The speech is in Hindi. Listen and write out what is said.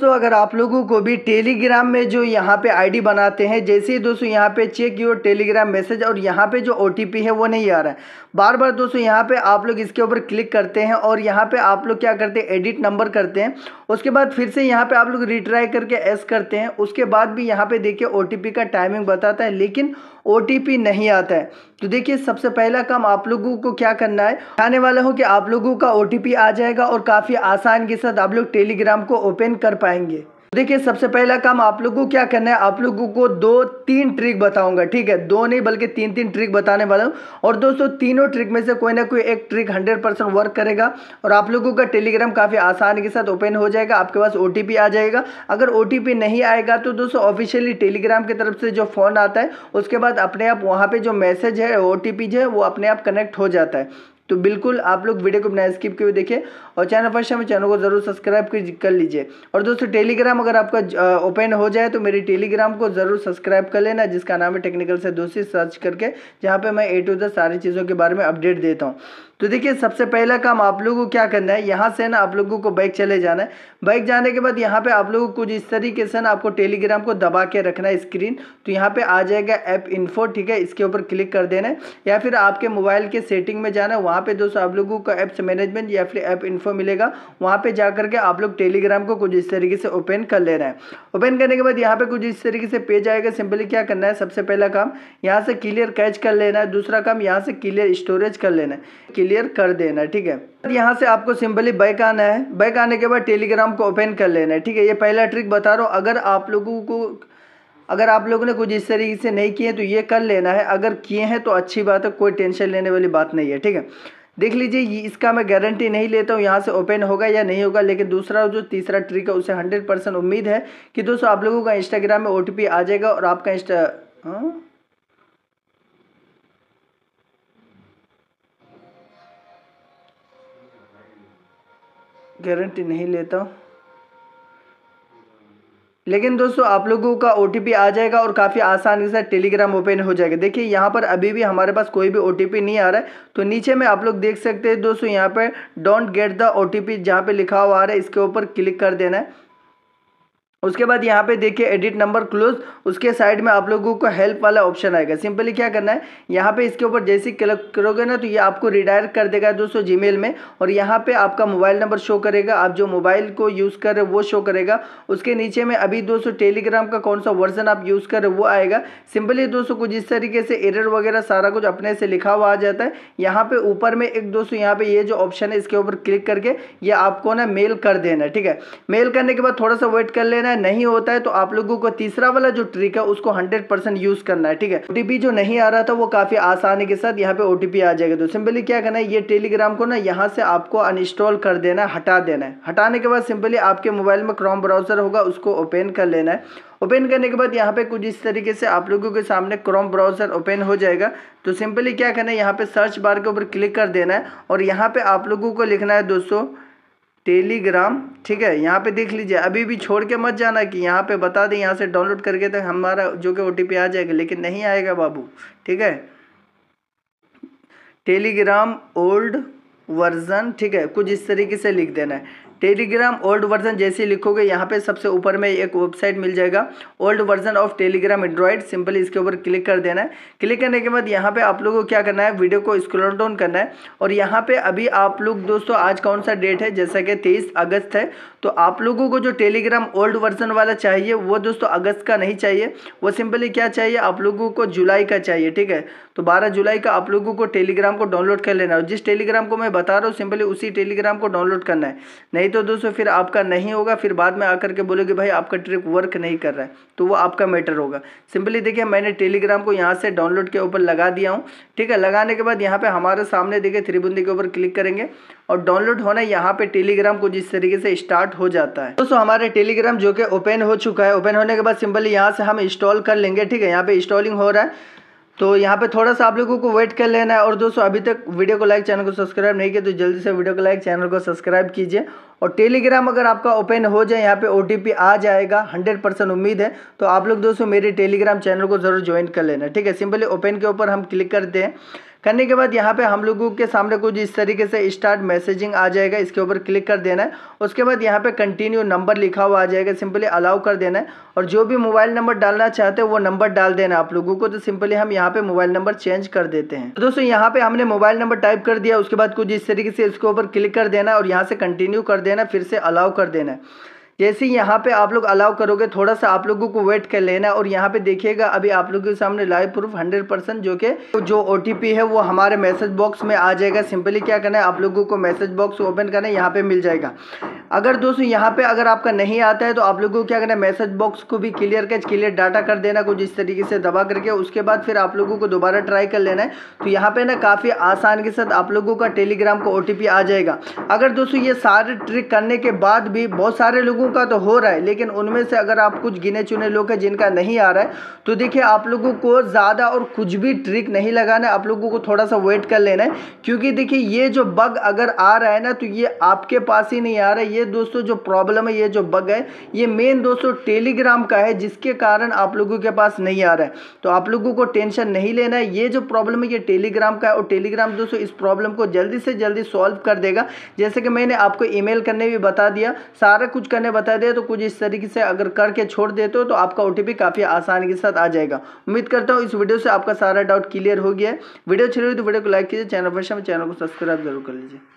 दोस्तों अगर आप लोगों को भी टेलीग्राम में जो यहाँ पे आईडी बनाते हैं जैसे ही दोस्तों यहाँ पे चेक योर टेलीग्राम मैसेज और यहाँ पे जो ओटीपी है वो नहीं आ रहा है बार बार दोस्तों यहाँ पे आप लोग इसके ऊपर क्लिक करते हैं और यहाँ पे आप लोग क्या करते हैं एडिट नंबर करते हैं उसके बाद फिर से यहाँ पे आप लोग रिट्राई करके एस करते हैं उसके बाद भी यहाँ पे देखिए ओ का टाइमिंग बताता है लेकिन ओ नहीं आता है तो देखिए सबसे पहला काम आप लोगों को क्या करना है आने वाला हो कि आप लोगों का ओ आ जाएगा और काफ़ी आसान के साथ आप लोग टेलीग्राम को ओपन कर पाएंगे देखिए सबसे पहला काम आप लोगों को क्या करना है आप लोगों को दो तीन ट्रिक बताऊंगा ठीक है दो नहीं बल्कि तीन तीन ट्रिक बताने वाला हूँ और दोस्तों तीनों ट्रिक में से कोई ना कोई एक ट्रिक हंड्रेड परसेंट वर्क करेगा और आप लोगों का टेलीग्राम काफ़ी आसानी के साथ ओपन हो जाएगा आपके पास ओ आ जाएगा अगर ओ नहीं आएगा तो दोस्तों ऑफिशियली टेलीग्राम की तरफ से जो फ़ोन आता है उसके बाद अपने आप वहाँ पर जो मैसेज है ओ जो है वो अपने आप कनेक्ट हो जाता है तो बिल्कुल आप लोग वीडियो को बिना स्किप हुए देखें और चैनल फर्स्ट हमें चैनल को जरूर सब्सक्राइब कर लीजिए और दोस्तों टेलीग्राम अगर आपका ओपन हो जाए तो मेरे टेलीग्राम को जरूर सब्सक्राइब कर लेना जिसका नाम है टेक्निकल से दोस्ती सर्च करके जहाँ पर मैं ए टू द सारी चीज़ों के बारे में अपडेट देता हूँ तो देखिए सबसे पहला काम आप लोगों को क्या करना है यहाँ से ना आप लोगों को बाइक चले जाना है बाइक जाने के बाद यहाँ पे आप लोगों को कुछ इस तरीके से ना आपको टेलीग्राम को दबा के रखना है स्क्रीन तो यहाँ पे आ जाएगा ऐप इन्फो ठीक है इसके ऊपर क्लिक कर देना है या फिर आपके मोबाइल के सेटिंग में जाना है वहाँ वहाँ पे दोस्तों आप लोगों को ऐप्स मैनेजमेंट या फिर ऐप इन्फो मिलेगा वहाँ पे जा करके आप लोग टेलीग्राम को कुछ इस तरीके से ओपन कर ले रहे हैं ओपन करने के बाद यहाँ पे कुछ इस तरीके से पेज आएगा सिंपली क्या करना है सबसे पहला काम यहाँ से क्लियर कैच कर लेना है दूसरा काम यहाँ से क्लियर स्टोरेज कर लेना है क्लियर कर देना ठीक है यहाँ से आपको सिंपली बैक आना है बैक आने के बाद टेलीग्राम को ओपन कर लेना है ठीक है ये पहला ट्रिक बता रहा हूँ अगर आप लोगों को अगर आप लोगों ने कुछ इस तरीके से नहीं किए तो ये कर लेना है अगर किए हैं तो अच्छी बात है कोई टेंशन लेने वाली बात नहीं है ठीक है देख लीजिए इसका मैं गारंटी नहीं लेता हूँ यहाँ से ओपन होगा या नहीं होगा लेकिन दूसरा जो तीसरा ट्रिक है उसे हंड्रेड परसेंट उम्मीद है कि दोस्तों आप लोगों का इंस्टाग्राम में ओ आ जाएगा और आपका इंस्टा हाँ? गारंटी नहीं लेता हूँ लेकिन दोस्तों आप लोगों का ओ आ जाएगा और काफ़ी आसानी से टेलीग्राम ओपन हो जाएगा देखिए यहाँ पर अभी भी हमारे पास कोई भी ओ नहीं आ रहा है तो नीचे में आप लोग देख सकते हैं दोस्तों यहाँ पर don't get the O T जहाँ लिखा हुआ आ रहा है इसके ऊपर क्लिक कर देना है उसके बाद यहाँ पे देखिए एडिट नंबर क्लोज उसके साइड में आप लोगों को हेल्प वाला ऑप्शन आएगा सिंपली क्या करना है यहाँ पे इसके ऊपर जैसे क्लिक करोगे ना तो ये आपको रिडायरेक्ट कर देगा दोस्तों जीमेल में और यहाँ पे आपका मोबाइल नंबर शो करेगा आप जो मोबाइल को यूज़ कर रहे वो शो करेगा उसके नीचे में अभी दोस्तों टेलीग्राम का कौन सा वर्जन आप यूज़ कर रहे वो आएगा सिंपली दोस्तों कुछ इस तरीके से एरर वगैरह सारा कुछ अपने से लिखा हुआ आ जाता है यहाँ पे ऊपर में एक दोस्तों यहाँ पे ये जो ऑप्शन है इसके ऊपर क्लिक करके ये आपको ना मेल कर देना ठीक है मेल करने के बाद थोड़ा सा वेट कर लेना करना है नहीं होता है तो आप लोगों को तीसरा वाला जो ट्रिक है उसको हंड्रेड परसेंट यूज करना है ठीक है ओटीपी जो नहीं आ रहा था वो काफी आसानी के साथ यहाँ पे ओटीपी आ जाएगा तो सिंपली क्या करना है ये टेलीग्राम को ना यहाँ से आपको अनइंस्टॉल कर देना है हटा देना है हटाने के बाद सिंपली आपके मोबाइल में क्रोम ब्राउजर होगा उसको ओपन कर लेना है ओपन करने के बाद यहाँ पे कुछ इस तरीके से आप लोगों के सामने क्रोम ब्राउजर ओपन हो जाएगा तो सिंपली क्या करना है यहाँ पे सर्च बार के ऊपर क्लिक कर देना है और यहाँ पे आप लोगों को लिखना है दोस्तों टेलीग्राम ठीक है यहाँ पे देख लीजिए अभी भी छोड़ के मत जाना कि यहाँ पे बता दें यहाँ से डाउनलोड करके तो हमारा जो कि ओ आ जाएगा लेकिन नहीं आएगा बाबू ठीक है टेलीग्राम ओल्ड वर्जन ठीक है कुछ इस तरीके से लिख देना है टेलीग्राम ओल्ड वर्जन जैसे लिखोगे यहाँ पे सबसे ऊपर में एक वेबसाइट मिल जाएगा old version of Telegram Android simple इसके ऊपर क्लिक कर देना है क्लिक करने के बाद यहाँ पे आप लोगों को क्या करना है वीडियो को स्क्रॉल डाउन करना है और यहाँ पे अभी आप लोग दोस्तों आज कौन सा डेट है जैसा कि तेईस अगस्त है तो आप लोगों को जो टेलीग्राम ओल्ड वर्जन वाला चाहिए वो दोस्तों अगस्त का नहीं चाहिए वो सिंपली क्या चाहिए आप लोगों को जुलाई का चाहिए ठीक है तो 12 जुलाई का आप लोगों को टेलीग्राम को डाउनलोड कर लेना है जिस टेलीग्राम को मैं बता रहा हूँ सिंपली उसी टेलीग्राम को डाउनलोड करना है नहीं तो दोस्तों फिर आपका नहीं होगा फिर बाद में आकर के बोलोगे भाई आपका ट्रिक वर्क नहीं कर रहा है तो वो आपका मैटर होगा सिंपली देखिए मैंने टेलीग्राम को यहाँ से डाउनलोड के ऊपर लगा दिया हूँ ठीक है लगाने के बाद यहाँ पर हमारे सामने देखिए त्रिबुंदी के ऊपर क्लिक करेंगे और डाउनलोड होना यहाँ पर टेलीग्राम को जिस तरीके से स्टार्ट स्टार्ट हो जाता है दोस्तों हमारे टेलीग्राम जो कि ओपन हो चुका है ओपन होने के बाद सिंपली यहाँ से हम इंस्टॉल कर लेंगे ठीक है यहाँ पे इंस्टॉलिंग हो रहा है तो यहाँ पे थोड़ा सा आप लोगों को वेट कर लेना है और दोस्तों अभी तक वीडियो को लाइक चैनल को सब्सक्राइब नहीं किया तो जल्दी से वीडियो को लाइक चैनल को सब्सक्राइब कीजिए और टेलीग्राम अगर आपका ओपन हो जाए यहाँ पे ओ आ जाएगा 100 परसेंट उम्मीद है तो आप लोग दोस्तों मेरे टेलीग्राम चैनल को ज़रूर ज्वाइन कर लेना ठीक है सिंपली ओपन के ऊपर हम क्लिक करते हैं करने के बाद यहाँ पे हम लोगों के सामने कुछ इस तरीके से स्टार्ट मैसेजिंग आ जाएगा इसके ऊपर क्लिक कर देना है उसके बाद यहाँ पे कंटिन्यू नंबर लिखा हुआ आ जाएगा सिंपली अलाउ कर देना है और जो भी मोबाइल नंबर डालना चाहते हैं वो नंबर डाल देना आप लोगों को तो सिंपली हम यहाँ पे मोबाइल नंबर चेंज कर देते हैं तो दोस्तों यहाँ पे हमने मोबाइल नंबर टाइप कर दिया उसके बाद कुछ इस तरीके से इसके ऊपर क्लिक कर देना और यहाँ से कंटिन्यू कर देना फिर से अलाउ कर देना है जैसे यहाँ पे आप लोग अलाउ करोगे थोड़ा सा आप लोगों को वेट कर लेना और यहाँ पे देखिएगा अभी आप लोगों के सामने लाइव प्रूफ 100 परसेंट जो के जो ओ है वो हमारे मैसेज बॉक्स में आ जाएगा सिंपली क्या करना है आप लोगों को मैसेज बॉक्स ओपन करना है यहाँ पे मिल जाएगा अगर दोस्तों यहाँ पे अगर आपका नहीं आता है तो आप लोगों को क्या करना है मैसेज बॉक्स को भी क्लियर कर क्लियर डाटा कर देना कुछ इस तरीके से दबा करके उसके बाद फिर आप लोगों को दोबारा ट्राई कर लेना है तो यहाँ पे ना काफ़ी आसान के साथ आप लोगों का टेलीग्राम का ओ आ जाएगा अगर दोस्तों ये सारे ट्रिक करने के बाद भी बहुत सारे लोगों का तो हो रहा है लेकिन उनमें से अगर आप कुछ गिने चुने लोग हैं जिनका नहीं आ रहा है तो देखिए आप लोगों को ज़्यादा और कुछ भी ट्रिक नहीं लगाना है आप लोगों को थोड़ा सा वेट कर लेना है क्योंकि देखिए ये जो बग अगर आ रहा है ना तो ये आपके पास ही नहीं आ रहा है ये ये दोस्तों जो प्रॉब्लम है ये जो बग है ये मेन दोस्तों टेलीग्राम का है जिसके कारण आप लोगों के पास नहीं आ रहा है तो आप लोगों को टेंशन नहीं लेना है ये जो प्रॉब्लम है ये टेलीग्राम का है और टेलीग्राम दोस्तों इस प्रॉब्लम को जल्दी से जल्दी सॉल्व कर देगा जैसे कि मैंने आपको ईमेल करने भी बता दिया सारा कुछ करने बता दिया तो कुछ इस तरीके से अगर करके छोड़ देते हो तो आपका ओ काफ़ी आसानी के साथ आ जाएगा उम्मीद करता हूँ इस वीडियो से आपका सारा डाउट क्लियर हो गया है वीडियो अच्छी लगी तो वीडियो को लाइक कीजिए चैनल पर चैनल को सब्सक्राइब जरूर कर लीजिए